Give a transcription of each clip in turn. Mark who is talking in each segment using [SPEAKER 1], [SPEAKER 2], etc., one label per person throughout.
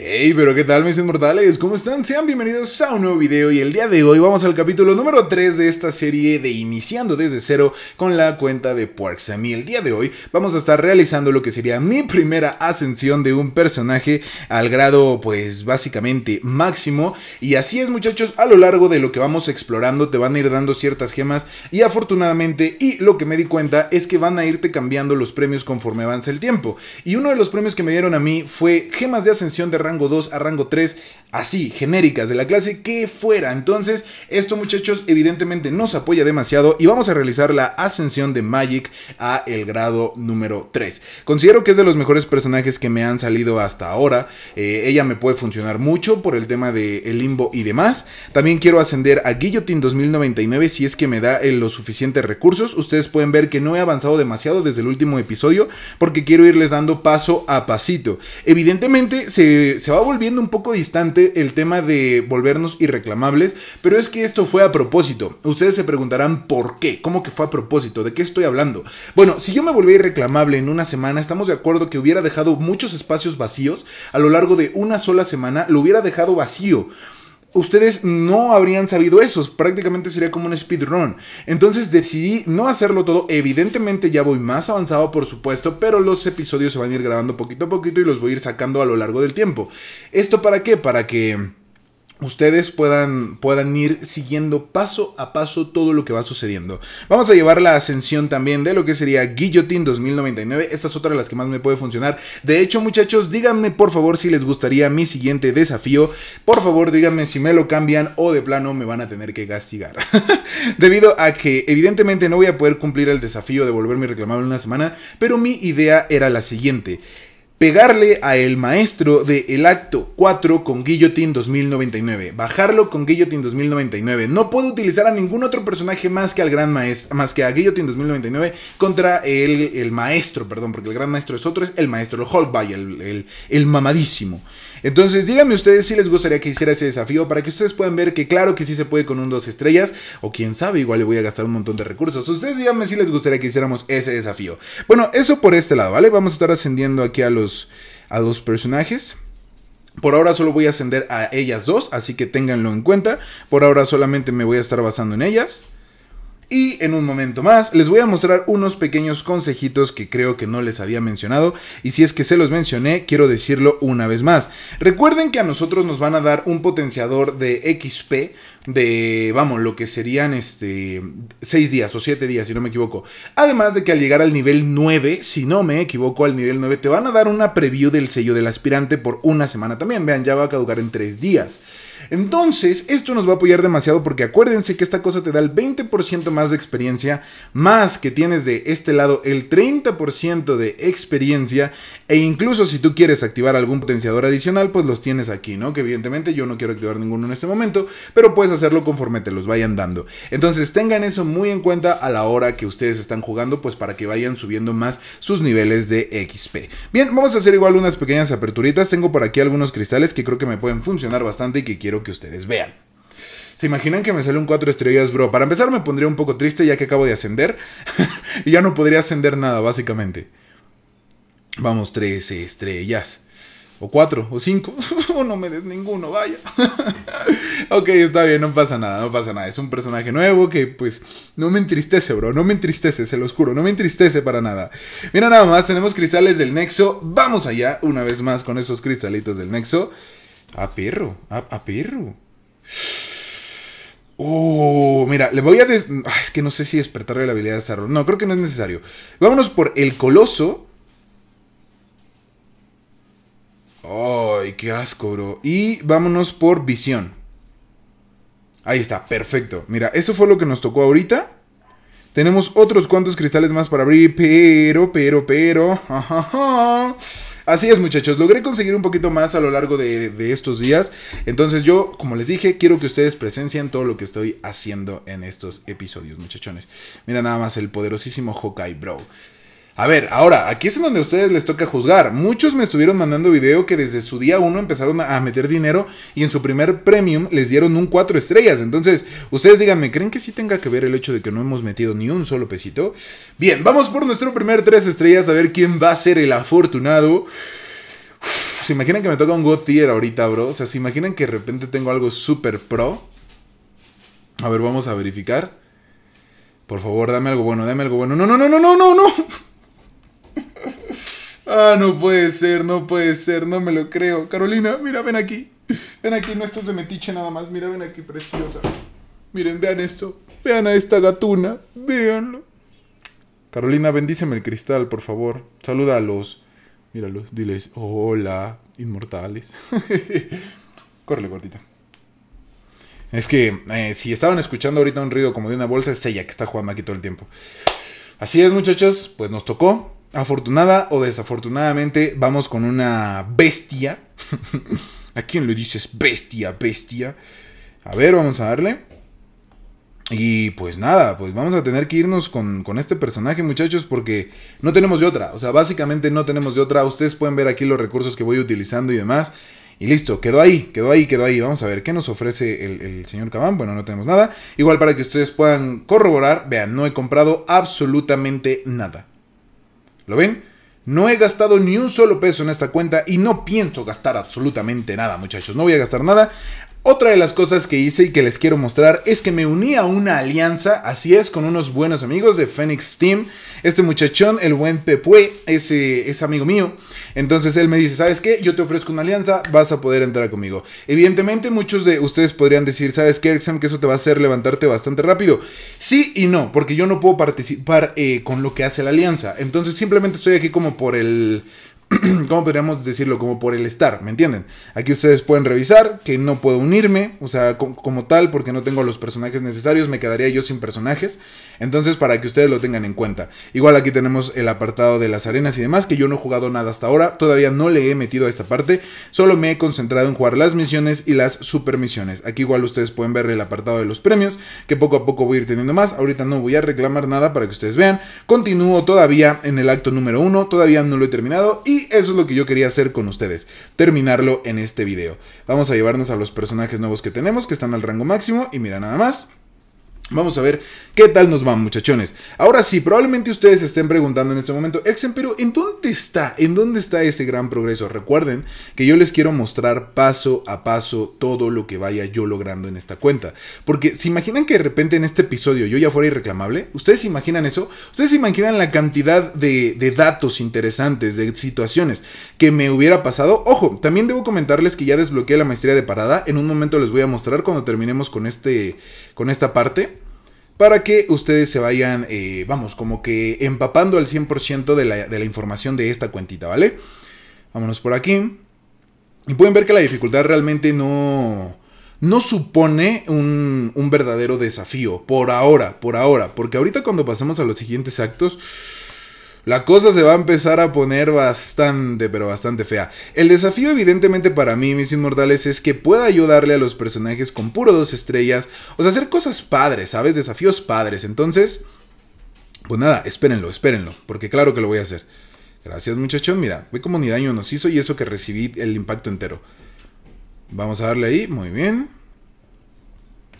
[SPEAKER 1] Hey, pero qué tal mis inmortales, ¿cómo están? Sean bienvenidos a un nuevo video y el día de hoy vamos al capítulo número 3 de esta serie de Iniciando desde cero con la cuenta de A Y el día de hoy vamos a estar realizando lo que sería mi primera ascensión de un personaje al grado pues básicamente máximo. Y así es muchachos, a lo largo de lo que vamos explorando te van a ir dando ciertas gemas y afortunadamente y lo que me di cuenta es que van a irte cambiando los premios conforme avanza el tiempo. Y uno de los premios que me dieron a mí fue gemas de ascensión de rango 2 a rango 3, así, genéricas de la clase que fuera. Entonces, esto muchachos evidentemente nos apoya demasiado y vamos a realizar la ascensión de Magic a el grado número 3. Considero que es de los mejores personajes que me han salido hasta ahora. Eh, ella me puede funcionar mucho por el tema del de limbo y demás. También quiero ascender a Guillotine 2099 si es que me da eh, los suficientes recursos. Ustedes pueden ver que no he avanzado demasiado desde el último episodio porque quiero irles dando paso a pasito. Evidentemente se eh, se, va volviendo un poco distante el tema de volvernos irreclamables, pero es que esto fue a propósito. Ustedes se preguntarán por qué, cómo que fue a propósito, de qué estoy hablando. Bueno, si yo me volví irreclamable en una semana, estamos de acuerdo que hubiera dejado muchos espacios vacíos a lo largo de una sola semana, lo hubiera dejado vacío ustedes no habrían sabido eso. Prácticamente sería como un speedrun. Entonces decidí no hacerlo todo. Evidentemente ya voy más avanzado, por supuesto, pero los episodios se van a ir grabando poquito a poquito y los voy a ir sacando a lo largo del tiempo. ¿Esto para qué? Para que ustedes puedan, puedan ir siguiendo paso a paso todo lo que va sucediendo. Vamos a llevar la ascensión también de lo que sería Guillotine 2099. Esta es otra de las que más me puede funcionar. De hecho, muchachos, díganme por favor si les gustaría mi siguiente desafío. Por favor, díganme si me lo cambian o de plano me van a tener que castigar. Debido a que evidentemente no voy a poder cumplir el desafío de volverme reclamable en una semana, pero mi idea era la siguiente pegarle a El Maestro de El Acto 4 con Guillotine 2099, bajarlo con Guillotin 2099. No puedo utilizar a ningún otro personaje más que al Gran Maestro, más que a Guillotin 2099 contra el, Maestro, perdón, porque el Gran Maestro es otro, es el Maestro, el Hulk el, el, el mamadísimo. Entonces díganme ustedes si les gustaría que hiciera ese desafío para que ustedes puedan ver que claro que sí se puede con un dos estrellas o quién sabe, igual le voy a gastar un montón de recursos. Ustedes díganme si les gustaría que hiciéramos ese desafío. Bueno, eso por este lado, ¿vale? Vamos a estar ascendiendo aquí a los a dos personajes. Por ahora solo voy a ascender a ellas dos, así que ténganlo en cuenta. Por ahora solamente me voy a estar basando en ellas. Y en un momento más les voy a mostrar unos pequeños consejitos que creo que no les había mencionado y si es que se los mencioné quiero decirlo una vez más. Recuerden que a nosotros nos van a dar un potenciador de XP de, vamos, lo que serían este 6 días o 7 días si no me equivoco. Además de que al llegar al nivel 9, si no me equivoco al nivel 9, te van a dar una preview del sello del aspirante por una semana también. Vean, ya va a caducar en 3 días. Entonces, esto nos va a apoyar demasiado porque acuérdense que esta cosa te da el 20% más de experiencia, más que tienes de este lado el 30% de experiencia e incluso si tú quieres activar algún potenciador adicional, pues los tienes aquí, ¿no? Que evidentemente yo no quiero activar ninguno en este momento, pero puedes hacerlo conforme te los vayan dando. Entonces, tengan eso muy en cuenta a la hora que ustedes están jugando, pues para que vayan subiendo más sus niveles de XP. Bien, vamos a hacer igual unas pequeñas aperturitas. Tengo por aquí algunos cristales que creo que me pueden funcionar bastante y que quiero que ustedes vean. ¿Se imaginan que me sale un 4 estrellas, bro? Para empezar me pondría un poco triste ya que acabo de ascender. y ya no podría ascender nada, básicamente. Vamos, 3 estrellas. O 4 o 5. no me des ninguno, vaya. ok, está bien, no pasa nada, no pasa nada. Es un personaje nuevo que pues no me entristece, bro. No me entristece, se los juro. No me entristece para nada. Mira nada más, tenemos cristales del nexo. Vamos allá, una vez más, con esos cristalitos del nexo. A perro. a perro. Oh, mira, le voy a. Ah, es que no sé si despertarle la habilidad de hacerlo No, creo que no es necesario. Vámonos por el coloso. Ay, qué asco, bro. Y vámonos por visión. Ahí está, perfecto. Mira, eso fue lo que nos tocó ahorita. Tenemos otros cuantos cristales más para abrir, pero, pero, pero. Así es, muchachos, logré conseguir un poquito más a lo largo de, estos días. Entonces yo, como les dije, quiero que ustedes presencien todo lo que estoy haciendo en estos episodios, muchachones. Mira nada más el poderosísimo Hawkeye Bro. A ver, ahora, aquí es en donde a ustedes les toca juzgar. Muchos me estuvieron mandando video que desde su día 1 empezaron a meter dinero y en su primer premium les dieron un 4 estrellas. Entonces, ustedes díganme, ¿creen que sí tenga que ver el hecho de que no hemos metido ni un solo pesito? Bien, vamos por nuestro primer 3 estrellas a ver quién va a ser el afortunado. ¿Se imaginan que me toca un God Tier ahorita, bro? O sea, ¿se imaginan que de repente tengo algo super pro? A ver, vamos a verificar. Por favor, dame algo bueno, dame algo bueno. No, no, no, no, no, no, no. Ah, no puede ser, no puede ser, no me lo creo. Carolina, mira, ven aquí. Ven aquí, no estos de metiche nada más. Mira, ven aquí, preciosa. Miren, vean esto. Vean a esta gatuna. Véanlo. Carolina, bendíceme el cristal, por favor. Saluda a los. Míralos, diles, hola, inmortales. Corre, gordita. Es que eh, si estaban escuchando ahorita un ruido como de una bolsa, es ella que está jugando aquí todo el tiempo. Así es, muchachos, pues nos tocó afortunada o desafortunadamente, vamos con una bestia. ¿A quién le dices bestia, bestia? A ver, vamos a darle. Y pues nada, pues vamos a tener que irnos con, este personaje, muchachos, porque no tenemos de otra. O sea, básicamente no tenemos de otra. Ustedes pueden ver aquí los recursos que voy utilizando y demás. Y listo, quedó ahí, quedó ahí, quedó ahí. Vamos a ver qué nos ofrece el, el señor Cabán. Bueno, no tenemos nada. Igual para que ustedes puedan corroborar, vean, no he comprado absolutamente nada. ¿Lo ven? No he gastado ni un solo peso en esta cuenta y no pienso gastar absolutamente nada, muchachos. No voy a gastar nada. Otra de las cosas que hice y que les quiero mostrar es que me uní a una alianza, así es, con unos buenos amigos de Phoenix Team. Este muchachón, el buen Pepue, ese es amigo mío. Entonces él me dice, ¿sabes qué? Yo te ofrezco una alianza, vas a poder entrar conmigo. Evidentemente muchos de ustedes podrían decir, ¿sabes qué, Sam? Que eso te va a hacer levantarte bastante rápido. Sí y no, porque yo no puedo participar eh, con lo que hace la alianza. Entonces simplemente estoy aquí como por el ¿cómo podríamos decirlo? Como por el estar, ¿me entienden? Aquí ustedes pueden revisar que no puedo unirme, o sea, como, tal, porque no tengo los personajes necesarios, me quedaría yo sin personajes. Entonces, para que ustedes lo tengan en cuenta. Igual aquí tenemos el apartado de las arenas y demás, que yo no he jugado nada hasta ahora, todavía no le he metido a esta parte, solo me he concentrado en jugar las misiones y las supermisiones. Aquí igual ustedes pueden ver el apartado de los premios, que poco a poco voy a ir teniendo más. Ahorita no voy a reclamar nada para que ustedes vean. Continúo todavía en el acto número uno todavía no lo he terminado y eso es lo que yo quería hacer con ustedes, terminarlo en este video. Vamos a llevarnos a los personajes nuevos que tenemos, que están al rango máximo, y mira nada más, Vamos a ver qué tal nos van, muchachones. Ahora sí, probablemente ustedes estén preguntando en este momento, Exen, pero ¿en dónde está? ¿En dónde está ese gran progreso? Recuerden que yo les quiero mostrar paso a paso todo lo que vaya yo logrando en esta cuenta. Porque se imaginan que de repente en este episodio yo ya fuera irreclamable, ¿ustedes imaginan eso? ¿Ustedes se imaginan la cantidad de, de datos interesantes, de situaciones que me hubiera pasado? Ojo, también debo comentarles que ya desbloqueé la maestría de parada. En un momento les voy a mostrar cuando terminemos con, este, con esta parte para que ustedes se vayan, eh, vamos, como que empapando al 100% de la, información de esta cuentita, ¿vale? Vámonos por aquí. Y pueden ver que la dificultad realmente no, no supone un, un verdadero desafío, por ahora, por ahora, porque ahorita cuando pasemos a los siguientes actos la cosa se va a empezar a poner bastante, pero bastante fea. El desafío evidentemente para mí, mis inmortales, es que pueda ayudarle a los personajes con puro dos estrellas, o sea, hacer cosas padres, ¿sabes? Desafíos padres. Entonces, pues nada, espérenlo, espérenlo, porque claro que lo voy a hacer. Gracias muchachón, mira, ve como ni daño nos hizo y eso que recibí el impacto entero. Vamos a darle ahí, muy bien.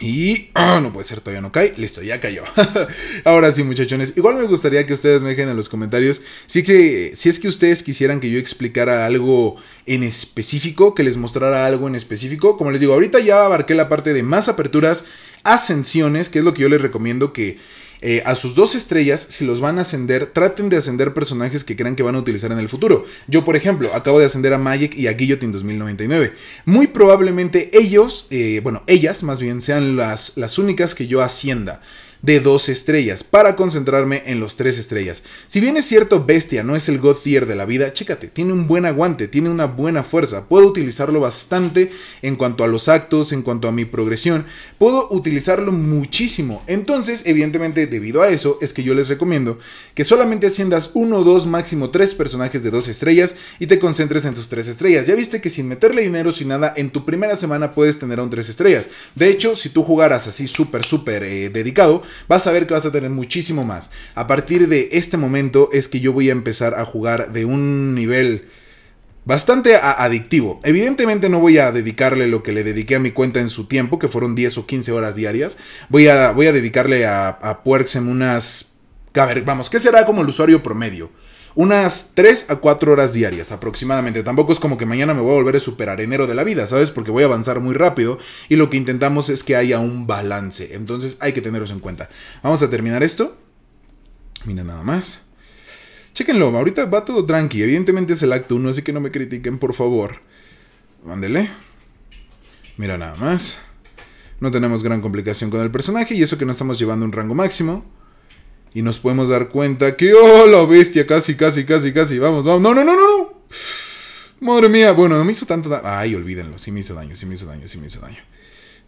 [SPEAKER 1] Y ah, no puede ser, todavía no cae. Listo, ya cayó. Ahora sí, muchachones. Igual me gustaría que ustedes me dejen en los comentarios si, si es que ustedes quisieran que yo explicara algo en específico, que les mostrara algo en específico. Como les digo, ahorita ya abarqué la parte de más aperturas, ascensiones, que es lo que yo les recomiendo que eh, a sus dos estrellas, si los van a ascender, traten de ascender personajes que crean que van a utilizar en el futuro. Yo, por ejemplo, acabo de ascender a Magic y a Guillotine 2099. Muy probablemente ellos, eh, bueno, ellas más bien, sean las, las únicas que yo ascienda de dos estrellas para concentrarme en los tres estrellas. Si bien es cierto, Bestia no es el God Tier de la vida, chécate, tiene un buen aguante, tiene una buena fuerza, puedo utilizarlo bastante en cuanto a los actos, en cuanto a mi progresión, puedo utilizarlo muchísimo. Entonces, evidentemente, debido a eso, es que yo les recomiendo que solamente asciendas uno, dos, máximo tres personajes de dos estrellas y te concentres en tus tres estrellas. Ya viste que sin meterle dinero, sin nada, en tu primera semana puedes tener aún tres estrellas. De hecho, si tú jugaras así súper, súper eh, dedicado, vas a ver que vas a tener muchísimo más. A partir de este momento es que yo voy a empezar a jugar de un nivel bastante adictivo. Evidentemente no voy a dedicarle lo que le dediqué a mi cuenta en su tiempo, que fueron 10 o 15 horas diarias. Voy a, voy a dedicarle a, a En unas... A ver, vamos, ¿qué será como el usuario promedio? unas 3 a 4 horas diarias aproximadamente. Tampoco es como que mañana me voy a volver a superar enero de la vida, ¿sabes? Porque voy a avanzar muy rápido y lo que intentamos es que haya un balance. Entonces hay que tenerlos en cuenta. Vamos a terminar esto. Mira nada más. Chéquenlo, ahorita va todo tranqui. Evidentemente es el acto 1, así que no me critiquen, por favor. Mándele. Mira nada más. No tenemos gran complicación con el personaje y eso que no estamos llevando un rango máximo. Y nos podemos dar cuenta que, oh, la bestia, casi, casi, casi, casi, vamos, vamos, no, no, no, no, no. Madre mía, bueno, no me hizo tanto daño. Ay, olvídenlo, sí me hizo daño, sí me hizo daño, sí me hizo daño.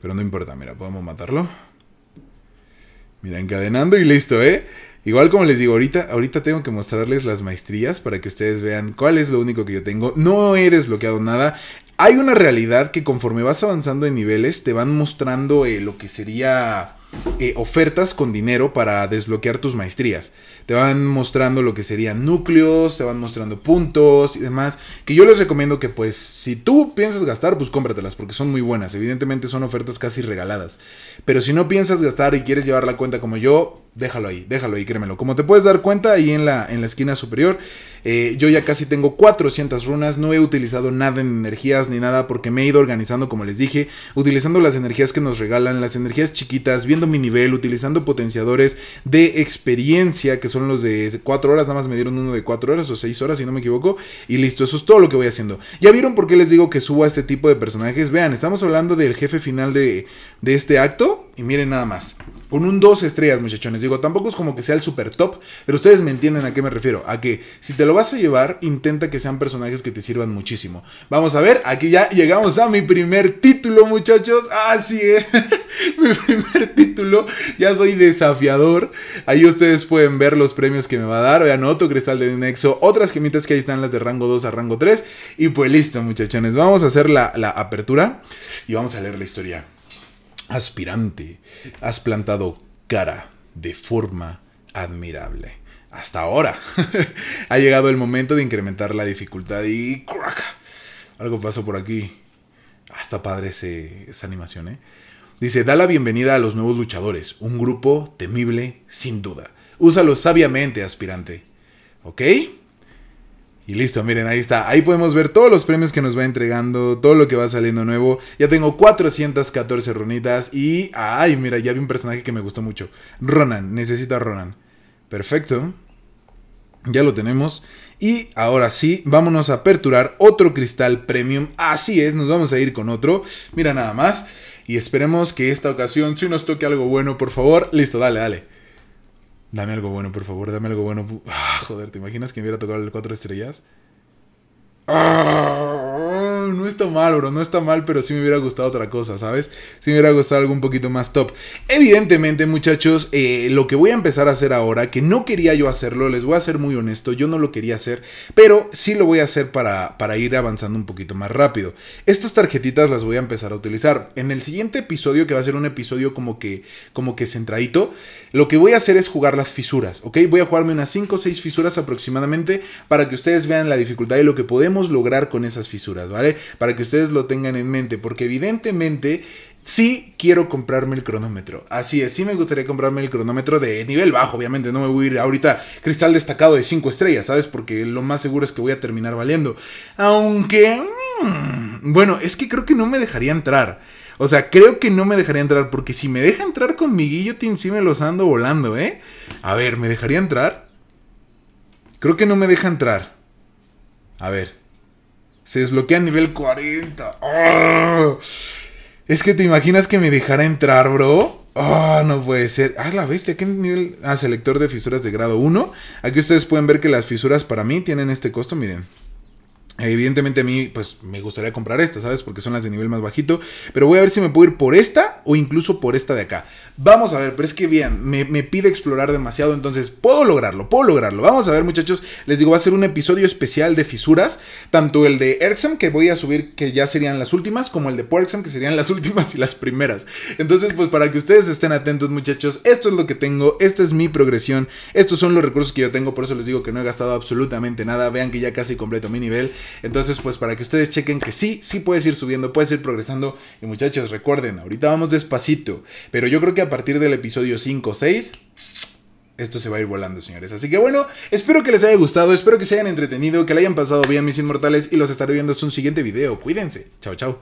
[SPEAKER 1] Pero no importa, mira, podemos matarlo. Mira, encadenando y listo, ¿eh? Igual como les digo, ahorita, ahorita tengo que mostrarles las maestrías para que ustedes vean cuál es lo único que yo tengo. No he desbloqueado nada. Hay una realidad que conforme vas avanzando en niveles te van mostrando eh, lo que sería eh, ofertas con dinero para desbloquear tus maestrías te van mostrando lo que serían núcleos, te van mostrando puntos y demás, que yo les recomiendo que pues si tú piensas gastar, pues cómpratelas porque son muy buenas, evidentemente son ofertas casi regaladas, pero si no piensas gastar y quieres llevar la cuenta como yo, déjalo ahí, déjalo ahí, créemelo. Como te puedes dar cuenta, ahí en la, en la esquina superior, eh, yo ya casi tengo 400 runas, no he utilizado nada en energías ni nada porque me he ido organizando, como les dije, utilizando las energías que nos regalan, las energías chiquitas, viendo mi nivel, utilizando potenciadores de experiencia que son son los de 4 horas, nada más me dieron uno de 4 horas o 6 horas si no me equivoco. Y listo, eso es todo lo que voy haciendo. Ya vieron por qué les digo que subo a este tipo de personajes. Vean, estamos hablando del jefe final de este acto. Y miren nada más. Con un 2 estrellas, muchachones. Digo, tampoco es como que sea el super top, pero ustedes me entienden a qué me refiero. A que si te lo vas a llevar, intenta que sean personajes que te sirvan muchísimo. Vamos a ver, aquí ya llegamos a mi primer título, muchachos. Así es, mi primer título. Ya soy desafiador. Ahí ustedes pueden ver los premios que me va a dar. Vean, otro cristal de Nexo, otras gemitas que ahí están, las de rango 2 a rango 3. Y pues listo, muchachones. Vamos a hacer la, la apertura y vamos a leer la historia aspirante, has plantado cara de forma admirable. Hasta ahora ha llegado el momento de incrementar la dificultad y crack. Algo pasó por aquí. Hasta padre esa animación, ¿eh? Dice, da la bienvenida a los nuevos luchadores, un grupo temible sin duda. Úsalo sabiamente, aspirante. ¿Ok? Y listo, miren, ahí está. Ahí podemos ver todos los premios que nos va entregando, todo lo que va saliendo nuevo. Ya tengo 414 runitas y... ¡Ay, mira! Ya vi un personaje que me gustó mucho. Ronan, necesito a Ronan. Perfecto. Ya lo tenemos. Y ahora sí, vámonos a aperturar otro cristal premium. Así es, nos vamos a ir con otro. Mira nada más. Y esperemos que esta ocasión, si nos toque algo bueno, por favor. Listo, dale, dale. Dame algo bueno, por favor, dame algo bueno. Ah, joder, ¿te imaginas que me hubiera tocado el cuatro estrellas? ¡Ah! mal, bro, no está mal, pero sí me hubiera gustado otra cosa, ¿sabes? Sí me hubiera gustado algo un poquito más top. Evidentemente, muchachos, eh, lo que voy a empezar a hacer ahora, que no quería yo hacerlo, les voy a ser muy honesto, yo no lo quería hacer, pero sí lo voy a hacer para, para ir avanzando un poquito más rápido. Estas tarjetitas las voy a empezar a utilizar. En el siguiente episodio, que va a ser un episodio como que, como que centradito, lo que voy a hacer es jugar las fisuras, ¿ok? Voy a jugarme unas 5 o 6 fisuras aproximadamente para que ustedes vean la dificultad y lo que podemos lograr con esas fisuras, ¿vale? Para que ustedes lo tengan en mente, porque evidentemente Si quiero comprarme el cronómetro. Así es, sí me gustaría comprarme el cronómetro de nivel bajo, obviamente. No me voy a ir ahorita cristal destacado de 5 estrellas, ¿sabes? Porque lo más seguro es que voy a terminar valiendo. Aunque... Mm, bueno, es que creo que no me dejaría entrar. O sea, creo que no me dejaría entrar, porque si me deja entrar con mi guillotín, sí me los ando volando, ¿eh? A ver, ¿me dejaría entrar? Creo que no me deja entrar. A ver. Se desbloquea a nivel 40. ¡Ah! Es que te imaginas que me dejara entrar, bro. ¡Ah! no puede ser. Ah, la bestia, ¿qué nivel? Ah, selector de fisuras de grado 1. Aquí ustedes pueden ver que las fisuras para mí tienen este costo, miren. Evidentemente a mí pues me gustaría comprar esta, ¿sabes? Porque son las de nivel más bajito. Pero voy a ver si me puedo ir por esta o incluso por esta de acá. Vamos a ver, pero es que bien, me, pide explorar demasiado. Entonces puedo lograrlo, puedo lograrlo. Vamos a ver muchachos, les digo, va a ser un episodio especial de fisuras. Tanto el de Erxam que voy a subir que ya serían las últimas, como el de Porxam que serían las últimas y las primeras. Entonces pues para que ustedes estén atentos muchachos, esto es lo que tengo, esta es mi progresión. Estos son los recursos que yo tengo, por eso les digo que no he gastado absolutamente nada. Vean que ya casi completo mi nivel. Entonces, pues para que ustedes chequen que sí, sí puedes ir subiendo, puedes ir progresando. Y muchachos, recuerden, ahorita vamos despacito. Pero yo creo que a partir del episodio 5 o 6 esto se va a ir volando, señores. Así que bueno, espero que les haya gustado, espero que se hayan entretenido, que le hayan pasado bien, mis inmortales, y los estaré viendo en un siguiente video. Cuídense. Chao, chao.